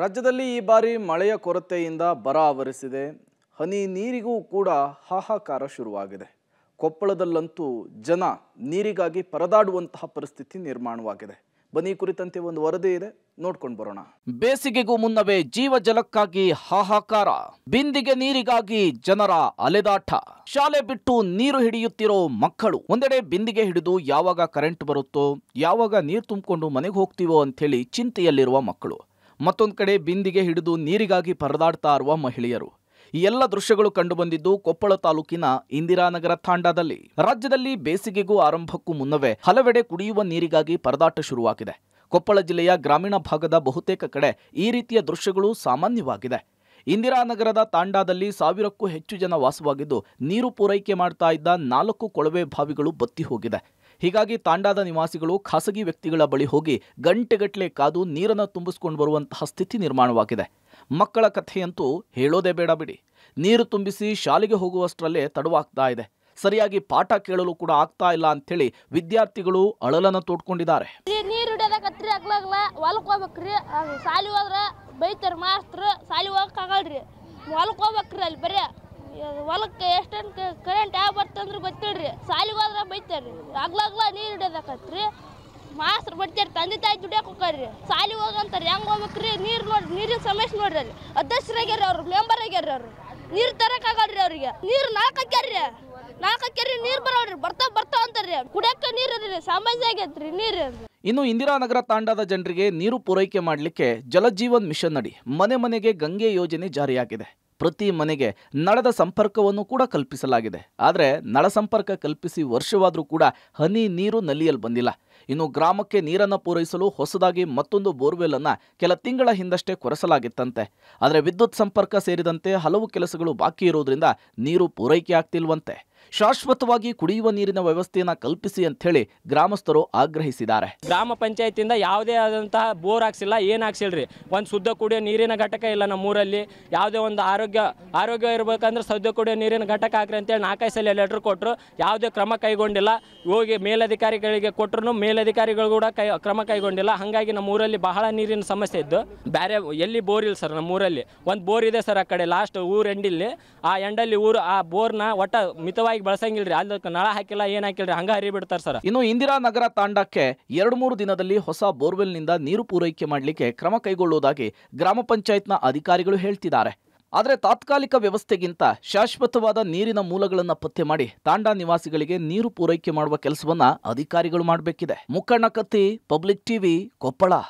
ರಾಜ್ಯದಲ್ಲಿ ಈ ಬಾರಿ ಮಳೆಯ ಕೊರತೆಯಿಂದ ಬರ ಆವರಿಸಿದೆ ಹನಿ ನೀರಿಗೂ ಕೂಡ ಹಾಹಾಕಾರ ಶುರುವಾಗಿದೆ ಕೊಪ್ಪಳದಲ್ಲಂತೂ ಜನ ನೀರಿಗಾಗಿ ಪರದಾಡುವಂತಹ ಪರಿಸ್ಥಿತಿ ನಿರ್ಮಾಣವಾಗಿದೆ ಬನಿ ಕುರಿತಂತೆ ಒಂದು ವರದಿ ಇದೆ ನೋಡ್ಕೊಂಡು ಬರೋಣ ಬೇಸಿಗೆಗೂ ಮುನ್ನವೇ ಜೀವ ಜಲಕ್ಕಾಗಿ ಹಾಹಾಕಾರ ಬಿಂದಿಗೆ ನೀರಿಗಾಗಿ ಜನರ ಅಲೆದಾಟ ಶಾಲೆ ಬಿಟ್ಟು ನೀರು ಹಿಡಿಯುತ್ತಿರೋ ಮಕ್ಕಳು ಒಂದೆಡೆ ಬಿಂದಿಗೆ ಹಿಡಿದು ಯಾವಾಗ ಕರೆಂಟ್ ಬರುತ್ತೋ ಯಾವಾಗ ನೀರು ತುಂಬಿಕೊಂಡು ಮನೆಗೆ ಹೋಗ್ತೀವೋ ಹೇಳಿ ಚಿಂತೆಯಲ್ಲಿರುವ ಮಕ್ಕಳು ಮತ್ತೊಂದು ಕಡೆ ಬಿಂದಿಗೆ ಹಿಡಿದು ನೀರಿಗಾಗಿ ಪರದಾಡ್ತಾ ಇರುವ ಮಹಿಳೆಯರು ಈ ಎಲ್ಲ ದೃಶ್ಯಗಳು ಕಂಡುಬಂದಿದ್ದು ಕೊಪ್ಪಳ ತಾಲೂಕಿನ ಇಂದಿರಾನಗರ ತಾಂಡಾದಲ್ಲಿ ರಾಜ್ಯದಲ್ಲಿ ಬೇಸಿಗೆಗೂ ಆರಂಭಕ್ಕೂ ಮುನ್ನವೇ ಹಲವೆಡೆ ಕುಡಿಯುವ ನೀರಿಗಾಗಿ ಪರದಾಟ ಶುರುವಾಗಿದೆ ಕೊಪ್ಪಳ ಜಿಲ್ಲೆಯ ಗ್ರಾಮೀಣ ಭಾಗದ ಬಹುತೇಕ ಕಡೆ ಈ ರೀತಿಯ ದೃಶ್ಯಗಳು ಸಾಮಾನ್ಯವಾಗಿದೆ ಇಂದಿರಾನಗರದ ತಾಂಡಾದಲ್ಲಿ ಸಾವಿರಕ್ಕೂ ಹೆಚ್ಚು ಜನ ವಾಸವಾಗಿದ್ದು ನೀರು ಪೂರೈಕೆ ಮಾಡ್ತಾ ಇದ್ದ ನಾಲ್ಕು ಕೊಳವೆ ಬಾವಿಗಳು ಬತ್ತಿ ಹೋಗಿದೆ ಹೀಗಾಗಿ ತಾಂಡಾದ ನಿವಾಸಿಗಳು ಖಾಸಗಿ ವ್ಯಕ್ತಿಗಳ ಬಳಿ ಹೋಗಿ ಗಂಟೆಗಟ್ಟಲೆ ಕಾದು ನೀರನ್ನು ತುಂಬಿಸ್ಕೊಂಡು ಬರುವಂತಹ ಸ್ಥಿತಿ ನಿರ್ಮಾಣವಾಗಿದೆ ಮಕ್ಕಳ ಕಥೆಯಂತೂ ಹೇಳೋದೇ ಬೇಡ ಬಿಡಿ ನೀರು ತುಂಬಿಸಿ ಶಾಲೆಗೆ ಹೋಗುವಷ್ಟರಲ್ಲೇ ತಡವಾಗ್ತಾ ಇದೆ ಸರಿಯಾಗಿ ಪಾಠ ಕೇಳಲು ಕೂಡ ಆಗ್ತಾ ಇಲ್ಲ ಹೇಳಿ ವಿದ್ಯಾರ್ಥಿಗಳು ಅಳಲನ್ನು ತೋಡ್ಕೊಂಡಿದ್ದಾರೆ ನೀರು ಬೈತಾರೆ ಮಾಸ್ತರು ಸಾಲಿ ಹೋಗಕ್ಕಾಗಲ್ರಿ ಅಲ್ಲಿ ಬರೀ ಹೊಲಕ್ಕೆ ಎಷ್ಟೊಂದು ಕರೆಂಟ್ ಯಾವ ಬರ್ತಂದ್ರೆ ಗೊತ್ತಿಲ್ರಿ ಸಾಲಿಗೆ ಹೋದ್ರೆ ಬೈತಾರ್ರಿ ಆಗ್ಲಾಗ್ಲ ನೀರು ಹಿಡಿಯೋದಾಕತ್ರಿ ಮಾಸ್ರು ಬರ್ತಾರೆ ತಂದೆ ತಾಯಿ ದುಡಿಯಕ್ಕೆ ಹೋಗ್ರಿ ಸಾಲಿಗೆ ಹೋಗಂತಾರೆ ಹೆಂಗೆ ಹೋಗ್ಬೇಕ್ರಿ ನೀರು ನೋಡ್ರಿ ನೀರಿನ ಸಮಸ್ಯೆ ನೋಡ್ರಿ ಅಲ್ಲಿ ಅಧ್ಯಕ್ಷರಾಗ್ಯಾರ ಅವ್ರು ಮೆಂಬರ್ ಆಗ್ಯಾರ ಅವರು ನೀರು ತರಕಾಗಲ್ರಿ ಅವ್ರಿಗೆ ನೀರು ನಾಲ್ಕು ಹಾಕ್ಯಾರ್ರಿ ನಾಲ್ಕು ಹಾಕ್ಯಾರ್ರಿ ನೀರು ಬರೋಳ್ರಿ ಬರ್ತಾ ಬರ್ತಾ ಅಂತಾರ್ರಿ ಕುಡಿಯಕ್ಕೆ ನೀರು ಅದ್ರಿ ಸಾಮಾನ್ಯ ಆಗೈತ್ರಿ ನೀರು ಇನ್ನು ಇಂದಿರಾ ನಗರ ತಾಂಡದ ಜನರಿಗೆ ನೀರು ಪೂರೈಕೆ ಮಾಡಲಿಕ್ಕೆ ಜಲಜೀವನ್ ಮಿಷನ್ ಅಡಿ ಮನೆ ಮನೆಗೆ ಗಂಗೆ ಯೋಜನೆ ಜಾರಿಯಾಗಿದೆ ಪ್ರತಿ ಮನೆಗೆ ನಳದ ಸಂಪರ್ಕವನ್ನು ಕೂಡ ಕಲ್ಪಿಸಲಾಗಿದೆ ಆದರೆ ನಳ ಸಂಪರ್ಕ ಕಲ್ಪಿಸಿ ವರ್ಷವಾದರೂ ಕೂಡ ಹನಿ ನೀರು ನಲ್ಲಿಯಲ್ಲಿ ಬಂದಿಲ್ಲ ಇನ್ನು ಗ್ರಾಮಕ್ಕೆ ನೀರನ್ನು ಪೂರೈಸಲು ಹೊಸದಾಗಿ ಮತ್ತೊಂದು ಬೋರ್ವೆಲ್ ಅನ್ನು ಕೆಲ ತಿಂಗಳ ಹಿಂದಷ್ಟೇ ಕೊರೆಸಲಾಗಿತ್ತಂತೆ ಆದರೆ ವಿದ್ಯುತ್ ಸಂಪರ್ಕ ಸೇರಿದಂತೆ ಹಲವು ಕೆಲಸಗಳು ಬಾಕಿ ಇರುವುದರಿಂದ ನೀರು ಪೂರೈಕೆ ಆಗ್ತಿಲ್ವಂತೆ ಶಾಶ್ವತವಾಗಿ ಕುಡಿಯುವ ನೀರಿನ ವ್ಯವಸ್ಥೆಯನ್ನು ಕಲ್ಪಿಸಿ ಅಂತ ಹೇಳಿ ಗ್ರಾಮಸ್ಥರು ಆಗ್ರಹಿಸಿದ್ದಾರೆ ಗ್ರಾಮ ಪಂಚಾಯತಿಯಿಂದ ಯಾವುದೇ ಆದಂತಹ ಬೋರ್ ಹಾಕ್ಸಿಲ್ಲ ಏನ್ ಹಾಕ್ಸಿಲ್ರಿ ಒಂದ್ ಶುದ್ಧ ಕುಡಿಯೋ ನೀರಿನ ಘಟಕ ಇಲ್ಲ ನಮ್ಮೂರಲ್ಲಿ ಯಾವುದೇ ಒಂದು ಆರೋಗ್ಯ ಆರೋಗ್ಯ ಇರಬೇಕಂದ್ರೆ ಸದ್ಯ ಕುಡಿಯೋ ನೀರಿನ ಘಟಕ ಹಾಕ್ರಿ ಅಂತೇಳಿ ನಾಲ್ಕೈದು ಸಲ ಲೆಟ್ರ್ ಕೊಟ್ಟರು ಯಾವುದೇ ಕ್ರಮ ಕೈಗೊಂಡಿಲ್ಲ ಹೋಗಿ ಮೇಲಧಿಕಾರಿಗಳಿಗೆ ಕೊಟ್ಟರು ಮೇಲಧಿಕಾರಿಗಳು ಕೂಡ ಕೈ ಕ್ರಮ ಕೈಗೊಂಡಿಲ್ಲ ಹಾಗಾಗಿ ನಮ್ಮ ಊರಲ್ಲಿ ಬಹಳ ನೀರಿನ ಸಮಸ್ಯೆ ಇದ್ದು ಬೇರೆ ಎಲ್ಲಿ ಬೋರ್ ಇಲ್ಲ ಸರ್ ನಮ್ಮ ಊರಲ್ಲಿ ಒಂದು ಬೋರ್ ಇದೆ ಸರ್ ಆ ಕಡೆ ಲಾಸ್ಟ್ ಊರು ಎಂಡಿಲ್ಲಿ ಆ ಎಂಡಲ್ಲಿ ಊರು ಆ ಬೋರ್ನ ಒಟ್ಟ ಮಿತವಾಗಿ ಸರಿಯಾಗಿ ಬಳಸಂಗಿಲ್ರಿ ಅಲ್ಲಿ ನಳ ಹಾಕಿಲ್ಲ ಏನ್ ಹಾಕಿಲ್ರಿ ಹಂಗ ಹರಿ ಬಿಡ್ತಾರೆ ಸರ್ ಇನ್ನು ನಗರ ತಾಂಡಕ್ಕೆ ಎರಡು ಮೂರು ದಿನದಲ್ಲಿ ಹೊಸ ಬೋರ್ವೆಲ್ ನಿಂದ ನೀರು ಪೂರೈಕೆ ಮಾಡಲಿಕ್ಕೆ ಕ್ರಮ ಕೈಗೊಳ್ಳುವುದಾಗಿ ಗ್ರಾಮ ನ ಅಧಿಕಾರಿಗಳು ಹೇಳ್ತಿದ್ದಾರೆ ಆದರೆ ತಾತ್ಕಾಲಿಕ ವ್ಯವಸ್ಥೆಗಿಂತ ಶಾಶ್ವತವಾದ ನೀರಿನ ಮೂಲಗಳನ್ನು ಪತ್ತೆ ಮಾಡಿ ತಾಂಡಾ ನಿವಾಸಿಗಳಿಗೆ ನೀರು ಪೂರೈಕೆ ಮಾಡುವ ಕೆಲಸವನ್ನ ಅಧಿಕಾರಿಗಳು ಮಾಡಬೇಕಿದೆ ಮುಕ್ಕಣ್ಣ ಕತ್ತಿ ಪಬ್ಲಿಕ್ ಟಿವಿ ಕೊಪ್ಪಳ